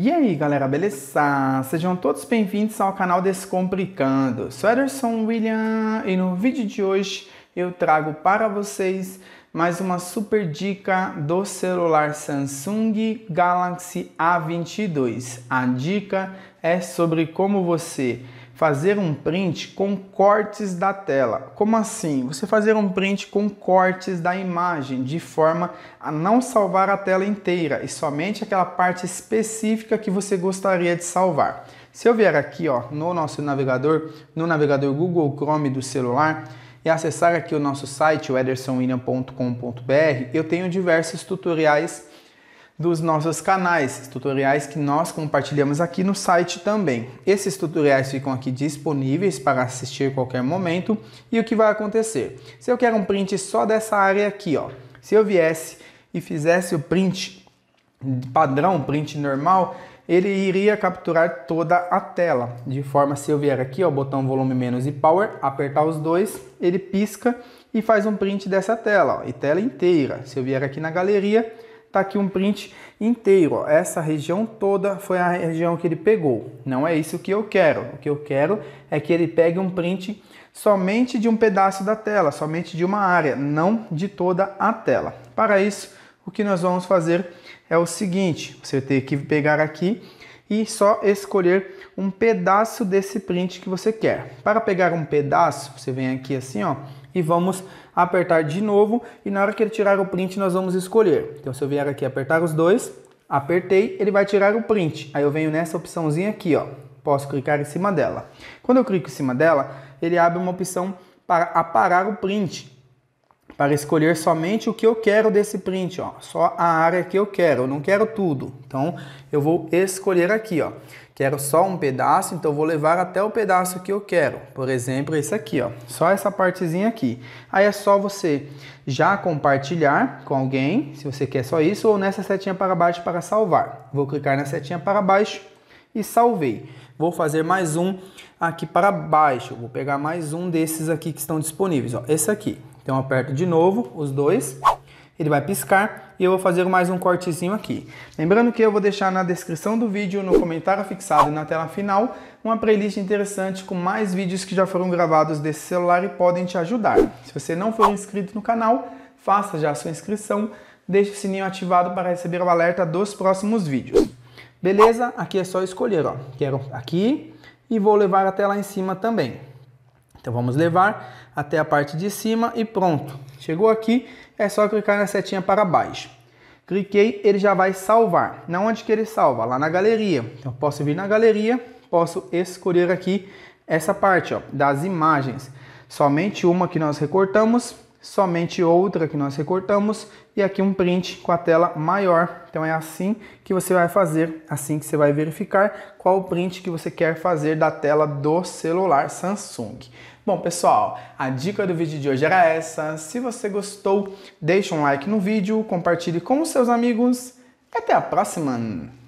E aí galera, beleza? Sejam todos bem-vindos ao canal Descomplicando. Sou Ederson William e no vídeo de hoje eu trago para vocês mais uma super dica do celular Samsung Galaxy A22. A dica é sobre como você fazer um print com cortes da tela. Como assim? Você fazer um print com cortes da imagem, de forma a não salvar a tela inteira e somente aquela parte específica que você gostaria de salvar. Se eu vier aqui ó, no nosso navegador, no navegador Google Chrome do celular, e acessar aqui o nosso site, o edersonwilliam.com.br, eu tenho diversos tutoriais dos nossos canais, tutoriais que nós compartilhamos aqui no site também. Esses tutoriais ficam aqui disponíveis para assistir a qualquer momento. E o que vai acontecer? Se eu quero um print só dessa área aqui, ó, se eu viesse e fizesse o print padrão, print normal, ele iria capturar toda a tela. De forma, se eu vier aqui, ó, botão volume menos e power, apertar os dois, ele pisca e faz um print dessa tela, ó, e tela inteira. Se eu vier aqui na galeria, Tá aqui um print inteiro. Ó. Essa região toda foi a região que ele pegou. Não é isso que eu quero. O que eu quero é que ele pegue um print somente de um pedaço da tela, somente de uma área, não de toda a tela. Para isso, o que nós vamos fazer é o seguinte: você tem que pegar aqui e só escolher um pedaço desse print que você quer. Para pegar um pedaço, você vem aqui assim, ó, e vamos apertar de novo e na hora que ele tirar o print nós vamos escolher. Então se eu vier aqui apertar os dois, apertei, ele vai tirar o print. Aí eu venho nessa opçãozinha aqui, ó. Posso clicar em cima dela. Quando eu clico em cima dela, ele abre uma opção para aparar o print para escolher somente o que eu quero desse print, ó, só a área que eu quero, eu não quero tudo. Então eu vou escolher aqui, ó. Quero só um pedaço, então vou levar até o pedaço que eu quero. Por exemplo, esse aqui, ó, só essa partezinha aqui. Aí é só você já compartilhar com alguém, se você quer só isso, ou nessa setinha para baixo para salvar. Vou clicar na setinha para baixo e salvei. Vou fazer mais um aqui para baixo. Vou pegar mais um desses aqui que estão disponíveis. Ó. Esse aqui. Então eu aperto de novo os dois, ele vai piscar e eu vou fazer mais um cortezinho aqui. Lembrando que eu vou deixar na descrição do vídeo, no comentário fixado e na tela final, uma playlist interessante com mais vídeos que já foram gravados desse celular e podem te ajudar. Se você não for inscrito no canal, faça já a sua inscrição, deixe o sininho ativado para receber o alerta dos próximos vídeos. Beleza? Aqui é só escolher, ó. Quero aqui e vou levar até lá em cima também. Então vamos levar até a parte de cima e pronto. Chegou aqui, é só clicar na setinha para baixo. Cliquei, ele já vai salvar. Na onde que ele salva? Lá na galeria. Então posso vir na galeria, posso escolher aqui essa parte ó, das imagens. Somente uma que nós recortamos somente outra que nós recortamos e aqui um print com a tela maior. Então é assim que você vai fazer, assim que você vai verificar qual o print que você quer fazer da tela do celular Samsung. Bom pessoal, a dica do vídeo de hoje era essa. Se você gostou, deixe um like no vídeo, compartilhe com os seus amigos. Até a próxima!